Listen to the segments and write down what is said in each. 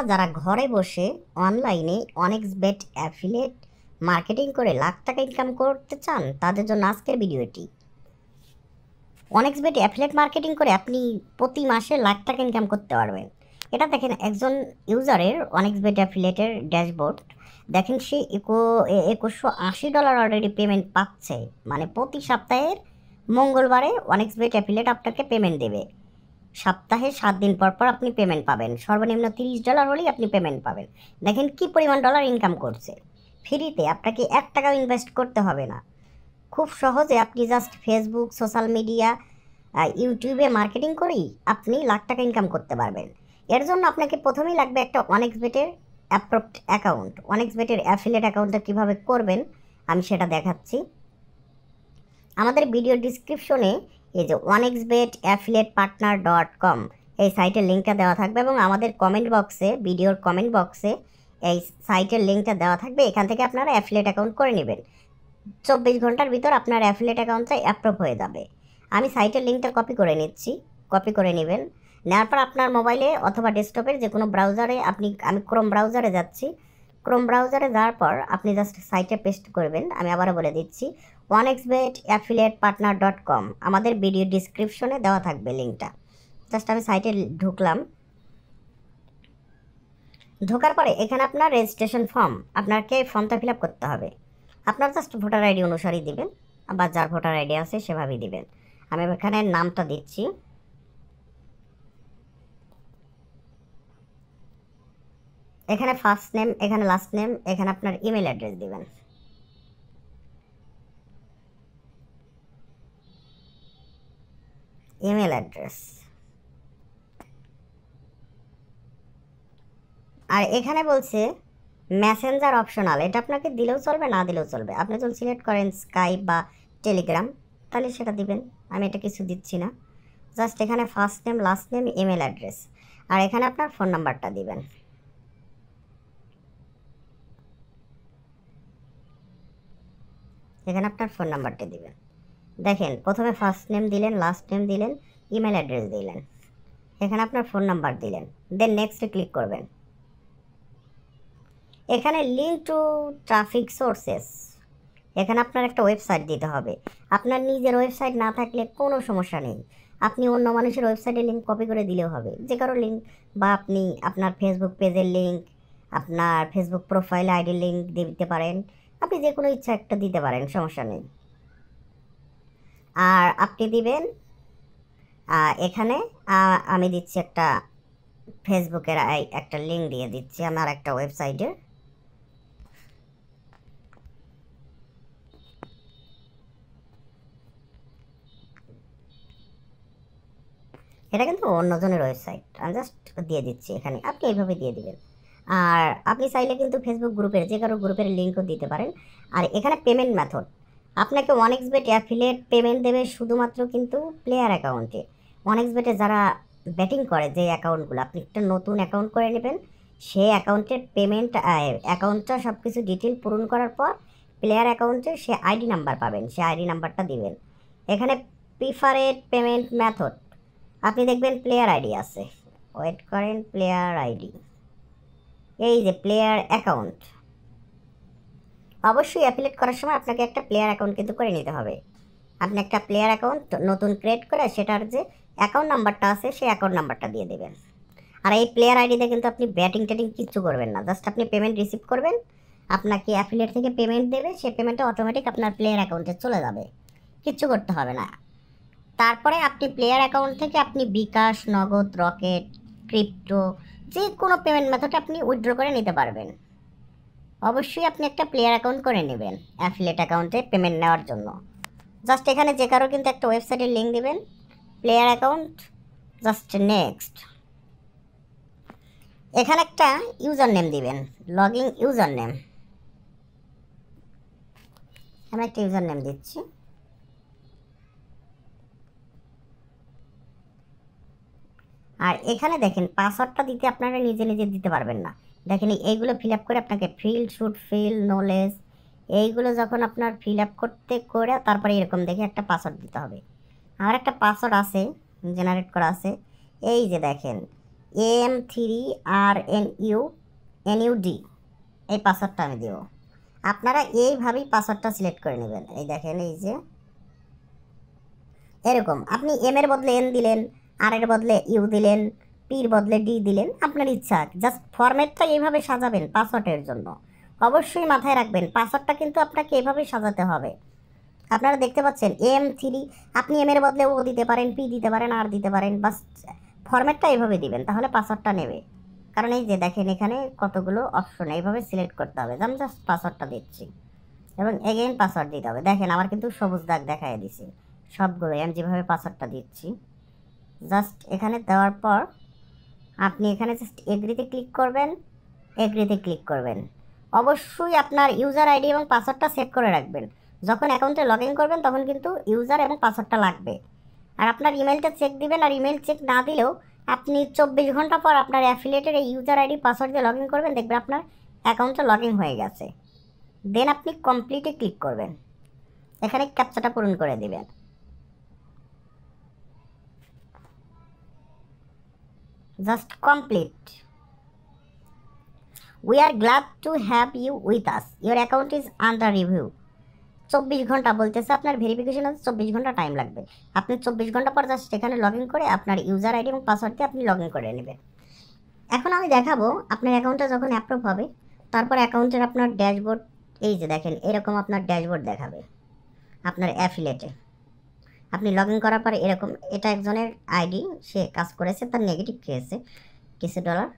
আপনারা যারা ঘরে বসে অনলাইনে অনেক বেট অ্যাফিলিয়েট মার্কেটিং করে লাখ টাকা ইনকাম করতে চান তাদের জন্য আজকের ভিডিওটি অনেক বেট অ্যাফিলিয়েট মার্কেটিং করে আপনি প্রতি মাসে লাখ টাকা ইনকাম করতে পারবেন এটা দেখেন একজন ইউজারের অনেক বেট অ্যাফিলিয়েটের ড্যাশবোর্ড দেখেন সে একো একুশশো আশি ডলার অলরেডি পেমেন্ট পাচ্ছে মানে প্রতি সপ্তাহের মঙ্গলবারে অনেক বেট অ্যাফিলিয়েট আপনাকে পেমেন্ট দেবে সপ্তাহে সাত দিন পর পর আপনি পেমেন্ট পাবেন সর্বনিম্ন তিরিশ ডলার হলেই আপনি পেমেন্ট পাবেন দেখেন কি পরিমাণ ডলার ইনকাম করছে ফ্রিতে আপনাকে এক টাকাও ইনভেস্ট করতে হবে না খুব সহজে আপনি জাস্ট ফেসবুক সোশ্যাল মিডিয়া ইউটিউবে মার্কেটিং করেই আপনি লাখ টাকা ইনকাম করতে পারবেন এর জন্য আপনাকে প্রথমেই লাগবে একটা অনেক্স বেটের অ্যাপ্রোপ্ট অ্যাকাউন্ট অনেক্স বেটের অ্যাফিলেট অ্যাকাউন্টটা কীভাবে করবেন আমি সেটা দেখাচ্ছি আমাদের ভিডিও ডিসক্রিপশনে এই যে one X bet affiliate partner dot com এই সাইটের লিঙ্কটা দেওয়া থাকবে এবং আমাদের কমেন্ট বক্সে ভিডিওর কমেন্ট বক্সে এই সাইটের লিঙ্কটা দেওয়া থাকবে এখান থেকে আপনারা অ্যাফিলেট অ্যাকাউন্ট করে নেবেন চব্বিশ ঘন্টার ভিতর আপনার অ্যাফিলেট অ্যাকাউন্টটা অ্যাপ্রুভ হয়ে যাবে আমি সাইটের লিঙ্কটা কপি করে নিচ্ছি কপি করে নেবেন নেওয়ার পর আপনার মোবাইলে অথবা ডেস্কটপের যে কোনো ব্রাউজারে আপনি আমি ক্রোম ব্রাউজারে যাচ্ছি ক্রোম ব্রাউজারে যাওয়ার পর আপনি জাস্ট সাইটে পেস্ট করবেন আমি আবারও বলে দিচ্ছি one X bet affiliate partner dot com আমাদের ভিডিও ডিসক্রিপশনে দেওয়া থাকবে লিঙ্কটা জাস্ট আমি সাইটে ঢুকলাম ঢোকার পরে এখানে আপনার রেজিস্ট্রেশন ফর্ম আপনাকে ফর্মটা ফিল করতে হবে আপনার জাস্ট ভোটার আইডি অনুসারেই দিবেন বা যার ভোটার আইডি আছে সেভাবেই দিবেন আমি এখানে নামটা দিচ্ছি এখানে ফার্স্ট নেম এখানে লাস্ট নেম এখানে আপনার ইমেল অ্যাড্রেস দিবেন ইমেল অ্যাড্রেস আর এখানে বলছে মেসেঞ্জার অপশনাল এটা আপনাকে দিলেও চলবে না দিলেও চলবে আপনি যখন সিলেক্ট করেন স্কাইপ বা টেলিগ্রাম তাহলে সেটা দিবেন আমি এটা কিছু দিচ্ছি না জাস্ট এখানে first name last name email address আর এখানে আপনার ফোন নাম্বারটা দিবেন এখানে আপনার ফোন নাম্বারটি দিবেন দেখেন প্রথমে ফার্স্ট নেম দিলেন লাস্ট নেম দিলেন ইমেল অ্যাড্রেস দিলেন এখানে আপনার ফোন নাম্বার দিলেন দেন নেক্সটে ক্লিক করবেন এখানে লিঙ্ক টু ট্রাফিক সোর্সেস এখানে আপনার একটা ওয়েবসাইট দিতে হবে আপনার নিজের ওয়েবসাইট না থাকলে কোনো সমস্যা নেই আপনি অন্য মানুষের ওয়েবসাইটে লিঙ্ক কপি করে দিলেও হবে যে কারো লিঙ্ক বা আপনি আপনার ফেসবুক পেজের লিঙ্ক আপনার ফেসবুক প্রোফাইল আইডি লিঙ্ক দিতে পারেন আপনি যে কোনো ইচ্ছা একটা দিতে পারেন সমস্যা নেই আর আপনি দিবেন এখানে আমি দিচ্ছি একটা ফেসবুকের একটা লিঙ্ক দিয়ে দিচ্ছি আমার একটা ওয়েবসাইটের এটা কিন্তু অন্যজনের ওয়েবসাইট আমি জাস্ট দিয়ে দিচ্ছি এখানে আপনি এইভাবে দিয়ে দিবেন আর আপনি চাইলে কিন্তু ফেসবুক গ্রুপের যে কারো গ্রুপের লিঙ্কও দিতে পারেন আর এখানে পেমেন্ট মেথড আপনাকে ওয়ান এক্সবেট অ্যাফিলেট পেমেন্ট দেবে শুধুমাত্র কিন্তু প্লেয়ার অ্যাকাউন্টে ওয়ান বেটে যারা ব্যাটিং করে যে অ্যাকাউন্টগুলো আপনি একটা নতুন অ্যাকাউন্ট করে নেবেন সেই অ্যাকাউন্টের পেমেন্ট অ্যাকাউন্টটা সব কিছু ডিটেল পূরণ করার পর প্লেয়ার অ্যাকাউন্টে সে আইডি নাম্বার পাবেন সে আইডি নাম্বারটা দিবেন এখানে প্রিফারেড পেমেন্ট মেথড আপনি দেখবেন প্লেয়ার আইডি আছে ওয়েট করেন প্লেয়ার আইডি এই যে প্লেয়ার অ্যাকাউন্ট অবশ্যই অ্যাফিলেট করার সময় আপনাকে একটা প্লেয়ার অ্যাকাউন্ট কিন্তু করে নিতে হবে আপনি একটা প্লেয়ার অ্যাকাউন্ট নতুন ক্রিয়েট করে সেটার যে অ্যাকাউন্ট নাম্বারটা আছে সেই অ্যাকাউন্ট নাম্বারটা দিয়ে দেবেন আর এই প্লেয়ার আইডিতে কিন্তু আপনি ব্যাটিং ট্যাটিং কিচ্ছু করবেন না জাস্ট আপনি পেমেন্ট রিসিভ করবেন আপনাকে অ্যাফিলেট থেকে পেমেন্ট দেবে সেই পেমেন্টটা অটোমেটিক আপনার প্লেয়ার অ্যাকাউন্টে চলে যাবে কিচ্ছু করতে হবে না তারপরে আপনি প্লেয়ার অ্যাকাউন্ট থেকে আপনি বিকাশ নগদ রকেট ক্রিপ্টো যে কোনো পেমেন্ট মেথড আপনি উইথড্র করে নিতে পারবেন অবশ্যই আপনি একটা প্লেয়ার অ্যাকাউন্ট করে নেবেন অ্যাফিলেট অ্যাকাউন্টে পেমেন্ট নেওয়ার জন্য জাস্ট এখানে যে কারো কিন্তু একটা ওয়েবসাইটের লিঙ্ক দেবেন প্লেয়ার অ্যাকাউন্ট জাস্ট নেক্সট এখানে একটা ইউজার নেম দিবেন লগ ইউজার নেম আমি একটা ইউজার নেম দিচ্ছি আর এখানে দেখেন পাসওয়ার্ডটা দিতে আপনারা নিজে নিজে দিতে পারবেন না দেখেন এইগুলো ফিল আপ করে আপনাকে ফিল্ড শুট ফিল নলেজ এইগুলো যখন আপনার ফিল আপ করতে করে তারপরে এরকম দেখে একটা পাসওয়ার্ড দিতে হবে আমার একটা পাসওয়ার্ড আছে জেনারেট করা আছে এই যে দেখেন M three R N U N U D এই পাসওয়ার্ডটা আমি দেব আপনারা এইভাবেই পাসওয়ার্ডটা সিলেক্ট করে নেবেন এই দেখেন এই যে এরকম আপনি এম এর বদলে এন দিলেন আর এর বদলে ইউ দিলেন পির বদলে ডি দিলেন আপনার ইচ্ছা জাস্ট ফর্মেটটা এইভাবে সাজাবেন পাসওয়ার্ডের জন্য অবশ্যই মাথায় রাখবেন পাসওয়ার্ডটা কিন্তু আপনাকে এভাবেই সাজাতে হবে আপনারা দেখতে পাচ্ছেন এম থ্রি আপনি এমের বদলে ও দিতে পারেন পি দিতে পারেন আর দিতে পারেন বাস ফর্মেটটা এইভাবে দিবেন তাহলে পাসওয়ার্ডটা নেবে কারণ এই যে দেখেন এখানে কতগুলো অপশন এইভাবে সিলেক্ট করতে হবে আমি জাস্ট পাসওয়ার্ডটা দিচ্ছি এবং এগেইন পাসওয়ার্ড দিতে হবে দেখেন আমার কিন্তু সবুজ দাগ দেখায় দিছে সবগুলো আমি যেভাবে পাসওয়ার্ডটা দিচ্ছি জাস্ট এখানে দেওয়ার পর আপনি এখানে জাস্ট এগ্রিতে ক্লিক করবেন এগ্রিতে ক্লিক করবেন অবশ্যই আপনার ইউজার আইডি এবং পাসওয়ার্ডটা সেভ করে রাখবেন যখন অ্যাকাউন্টে লগ ইন করবেন তখন কিন্তু ইউজার এবং পাসওয়ার্ডটা লাগবে আর আপনার ইমেলটা চেক দিবেন আর ইমেল চেক না দিলেও আপনি চব্বিশ ঘন্টা পর আপনার অ্যাফিলেটের এই ইউজার আইডি পাসওয়ার্ড দিয়ে লগ ইন করবেন দেখবেন আপনার অ্যাকাউন্টটা লগ ইন হয়ে গেছে দেন আপনি কমপ্লিটে ক্লিক করবেন এখানে ক্যাপচাটা পূরণ করে দেবেন just complete we are glad to have you with us your account is under review চব্বিশ ঘন্টা বলতেছে আপনার ভেরিফিকেশন হতে চব্বিশ ঘন্টা টাইম লাগবে আপনি চব্বিশ ঘন্টা পর জাস্ট সেখানে লগ ইন করে আপনার ইউজার আইডি এবং পাসওয়ার্ড দিয়ে আপনি লগ ইন করে নেবেন এখন আমি দেখাবো আপনার অ্যাকাউন্টটা যখন অ্যাপ্রুভ হবে তারপর অ্যাকাউন্টের আপনার ড্যাশবোর্ড এই যে দেখেন এরকম আপনার ড্যাশবোর্ড দেখাবে আপনার অ্যাফিলেটে আপনি লগ ইন করার পরে এরকম এটা একজনের আইডি সে কাজ করেছে তার নেগেটিভ খেয়েছে কিছু ডলার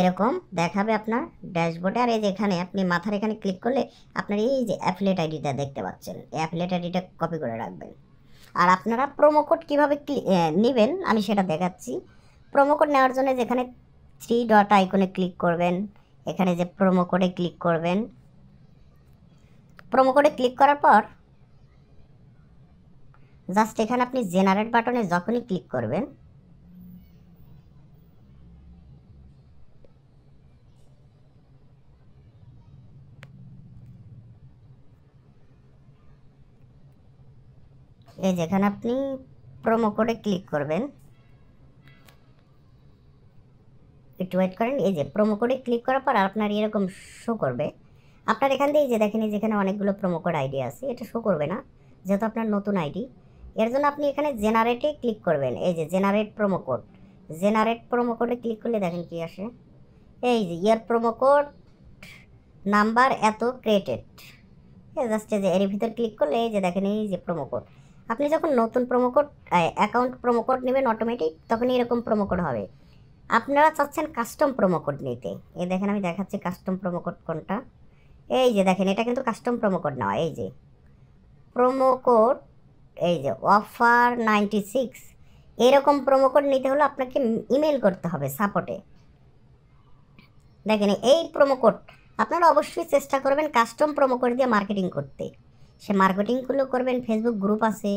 এরকম দেখাবে আপনার ড্যাশবোর্ডে আর এই যে এখানে আপনি মাথার এখানে ক্লিক করলে আপনার এই যে অ্যাফিলেট আইডিটা দেখতে পাচ্ছেন এই অ্যাফিলেট আইডিটা কপি করে রাখবেন আর আপনারা প্রোমো কোড কীভাবে নেবেন আমি সেটা দেখাচ্ছি প্রোমো কোড নেওয়ার জন্য যেখানে থ্রি ডট আইকনে ক্লিক করবেন এখানে যে প্রোমো কোডে ক্লিক করবেন প্রোমো কোডে ক্লিক করার পর জাস্ট এখানে আপনি জেনারেট বাটনে যখনই ক্লিক করবেন এই যেখানে আপনি প্রোমো কোডে ক্লিক করবেন একটু ওয়েট করেন এই যে প্রোমো কোডে ক্লিক করার পর আপনার এরকম শো করবে আপনার এখান থেকে যে দেখেন এই যেখানে অনেকগুলো প্রোমো কোড আইডি আছে এটা শো করবে না যেহেতু আপনার নতুন আইডি এর জন্য আপনি এখানে জেনারেটে ক্লিক করবেন এই যে generate promo code generate promo কোডে ক্লিক করলে দেখেন কি আসে এই যে ইয়ার প্রোমো কোড নাম্বার এত ক্রিয়েটেড জাস্ট যে এর ভিতর ক্লিক করলে এই যে দেখেন এই যে প্রোমো কোড আপনি যখন নতুন promo code account promo code নেবেন অটোমেটিক তখন এরকম প্রোমো কোড হবে আপনারা চাচ্ছেন কাস্টম প্রোমো কোড নিতে এ দেখেন আমি দেখাচ্ছি কাস্টম প্রোমো কোড কোনটা এই যে দেখেন এটা কিন্তু কাস্টম প্রোমো কোড নেওয়া এই যে প্রোমো কোড এই যে অফার নাইনটি সিক্স এরকম প্রোমো কোড নিতে হলে আপনাকে ইমেল করতে হবে সাপোর্টে দেখেন এই প্রোমো কোড আপনারা অবশ্যই চেষ্টা করবেন কাস্টম প্রোমো কোড দিয়ে মার্কেটিং করতে সে মার্কেটিংগুলো করবেন ফেসবুক গ্রুপ আছে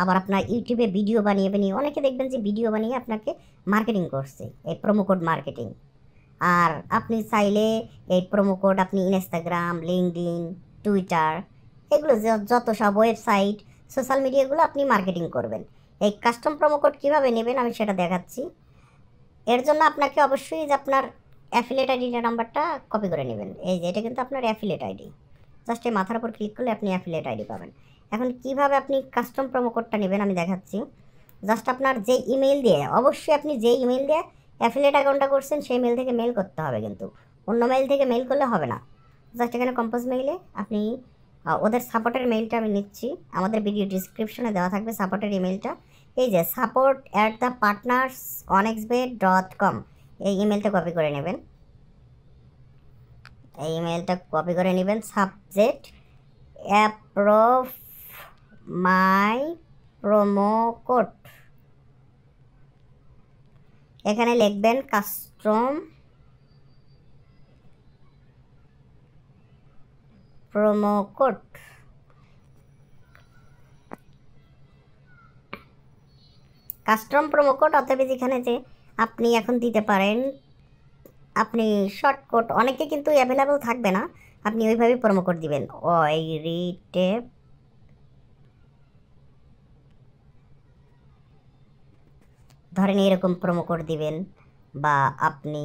আবার আপনার ইউটিউবে ভিডিও বানিয়ে বানিয়ে অনেকে দেখবেন যে ভিডিও বানিয়ে আপনাকে মার্কেটিং করছে এই প্রোমো কোড মার্কেটিং আর আপনি চাইলে এই প্রোমো কোড আপনি ইনস্টাগ্রাম লিঙ্কডিন টুইটার এগুলো যত সব ওয়েবসাইট সোশ্যাল মিডিয়াগুলো আপনি মার্কেটিং করবেন এই কাস্টম প্রোমো কোড কীভাবে নেবেন আমি সেটা দেখাচ্ছি এর জন্য আপনাকে অবশ্যই যে আপনার অ্যাফিলেট আইডিটা নাম্বারটা কপি করে নেবেন এই যে এটা কিন্তু আপনার অ্যাফিলেট আইডি জাস্ট এই মাথার উপর ক্লিক করলে আপনি অ্যাফিলেট আইডি পাবেন এখন কিভাবে আপনি কাস্টম প্রোমো কোডটা নেবেন আমি দেখাচ্ছি জাস্ট আপনার যে ইমেল দিয়ে অবশ্যই আপনি যে ইমেল দিয়ে অ্যাফিলেট অ্যাকাউন্টটা করছেন সেই মেল থেকে মেল করতে হবে কিন্তু অন্য মেল থেকে মেল করলে হবে না জাস্ট এখানে কম্পোজ মেইলে আপনি ওদের সাপোর্টের মেইলটা আমি নিচ্ছি আমাদের ভিডিও ডিসক্রিপশনে দেওয়া থাকবে সাপোর্টের ইমেলটা এই যে support at the partners one X bet dot com এই ইমেলটা কপি করে নেবেন এই ইমেলটা কপি করে নেবেন subject approve my promo code এখানে লিখবেন custom promo code custom promo code অথবা যেখানে যে আপনি এখন দিতে পারেন আপনি শর্টকট অনেকে কিন্তু অ্যাভেলেবেল থাকবে না আপনি ওইভাবেই প্রোমো কোড দিবেন ওই রিটেপ ধরেন এরকম প্রোমো কোড দিবেন বা আপনি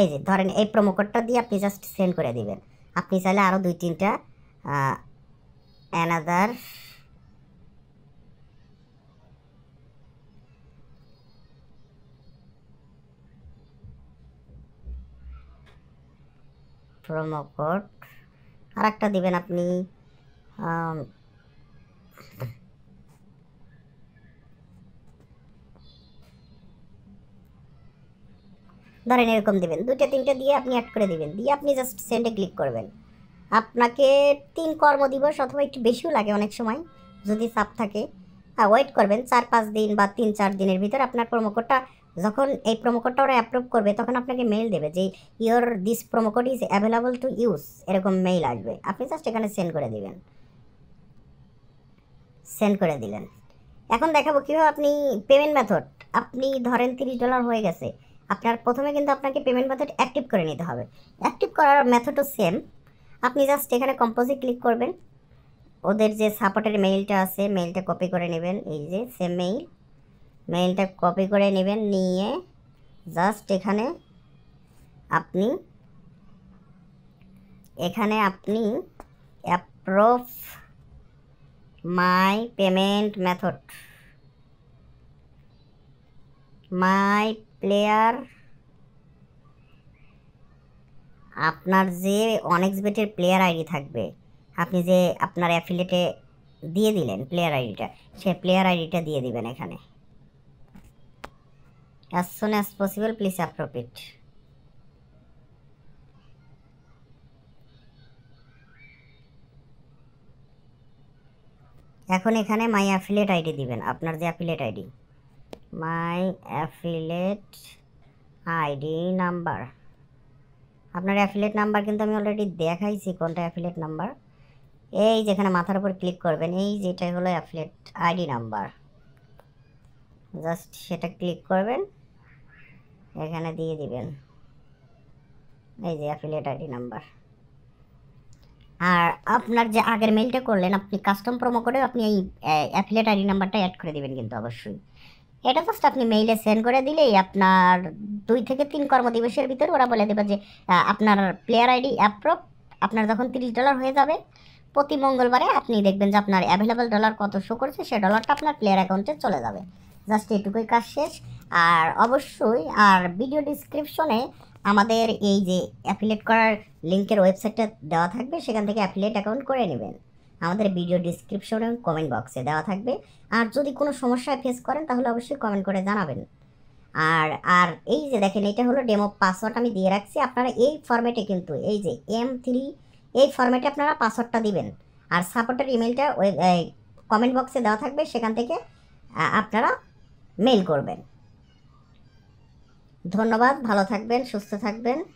এই যে ধরেন এই প্রোমো কোডটা দিয়ে আপনি জাস্ট সেন্ড করে দিবেন আপনি চাইলে আরও দুই তিনটা অ্যানাদার প্রোমো কোড আর একটা দেবেন আপনি ধরেন এরকম দেবেন দুইটা তিনটা দিয়ে আপনি অ্যাড করে দিবেন দিয়ে আপনি জাস্ট সেন্ডে ক্লিক করবেন আপনাকে তিন কর্মদিবস অথবা একটু বেশিও লাগে অনেক সময় যদি চাপ থাকে হ্যাঁ ওয়েট করবেন চার পাঁচ দিন বা তিন চার দিনের ভিতর আপনার প্রোমোকোডটা যখন এই প্রোমোকোডটা ওরা অ্যাপ্রুভ করবে তখন আপনাকে মেইল দেবে যে your this promo code is available to use এরকম মেইল আসবে আপনি জাস্ট এখানে সেন্ড করে দেবেন সেন্ড করে দিলেন এখন দেখাবো কীভাবে আপনি পেমেন্ট মেথড আপনি ধরেন তিরিশ ডলার হয়ে গেছে আপনার প্রথমে কিন্তু আপনাকে পেমেন্ট মেথড অ্যাক্টিভ করে নিতে হবে অ্যাক্টিভ করার মেথডও সেম আপনি জাস্ট এখানে কম্পোজিট ক্লিক করবেন ওদের যে সাপোর্টের মেইলটা আছে মেইলটা কপি করে নেবেন এই যে সেম মেইল মেইলটা কপি করে নেবেন নিয়ে জাস্ট এখানে আপনি এখানে আপনি approve my payment method my player আপনার যে অনেক্স বেটের প্লেয়ার আইডি থাকবে আপনি যে আপনার অ্যাফিলেটে দিয়ে দিলেন প্লেয়ার আইডিটা সে প্লেয়ার আইডিটা দিয়ে দিবেন এখানে as soon as possible please অ্যাপ্রোপিট এখন এখানে মাই অ্যাফিলেট আইডি দিবেন আপনার যে affiliate ID my affiliate ID number আপনার অ্যাফিলেট নাম্বার কিন্তু আমি অলরেডি দেখাইছি কোনটা অ্যাফিলেট নাম্বার এই যেখানে মাথার উপর ক্লিক করবেন এই যেটা হলো অ্যাফিলেট আইডি নাম্বার জাস্ট সেটা ক্লিক করবেন এখানে দিয়ে দিবেন এই যে অ্যাফিলেট আইডি নাম্বার আর আপনার যে আগের মেলটা করলেন আপনি কাস্টম প্রোমো করে আপনি এই অ্যাফিলেট আইডি নাম্বারটা অ্যাড করে দেবেন কিন্তু অবশ্যই এটা জাস্ট আপনি মেইলে সেন্ড করে দিলেই আপনার দুই থেকে তিন কর্মদিবসের ভিতরে ওরা বলে দেবে যে আপনার প্লেয়ার আইডি অ্যাপ্রুভ আপনার যখন তিরিশ ডলার হয়ে যাবে প্রতি মঙ্গলবারে আপনি দেখবেন যে আপনার অ্যাভেলেবেল ডলার কত শো করছে সে ডলারটা আপনার প্লেয়ার অ্যাকাউন্টে চলে যাবে জাস্ট এটুকুই কাজ শেষ আর অবশ্যই আর ভিডিও ডিসক্রিপশনে আমাদের এই যে অ্যাফিলেট করার লিঙ্কের ওয়েবসাইটটা দেওয়া থাকবে সেখান থেকে অ্যাফিলেট অ্যাকাউন্ট করে নেবেন আমাদের ভিডিও ডিসক্রিপশন এবং কমেন্ট বক্সে দেওয়া থাকবে আর যদি কোনো সমস্যায় ফেস করেন তাহলে অবশ্যই কমেন্ট করে জানাবেন আর আর এই যে দেখেন এটা হলো ডেমো পাসওয়ার্ড আমি দিয়ে রাখছি আপনারা এই ফর্মেটে কিন্তু এই যে এম থ্রি এই ফর্মেটে আপনারা পাসওয়ার্ডটা দিবেন আর সাপোর্টের ইমেলটা ওই কমেন্ট বক্সে দেওয়া থাকবে সেখান থেকে আপনারা মেল করবেন ধন্যবাদ ভালো থাকবেন সুস্থ থাকবেন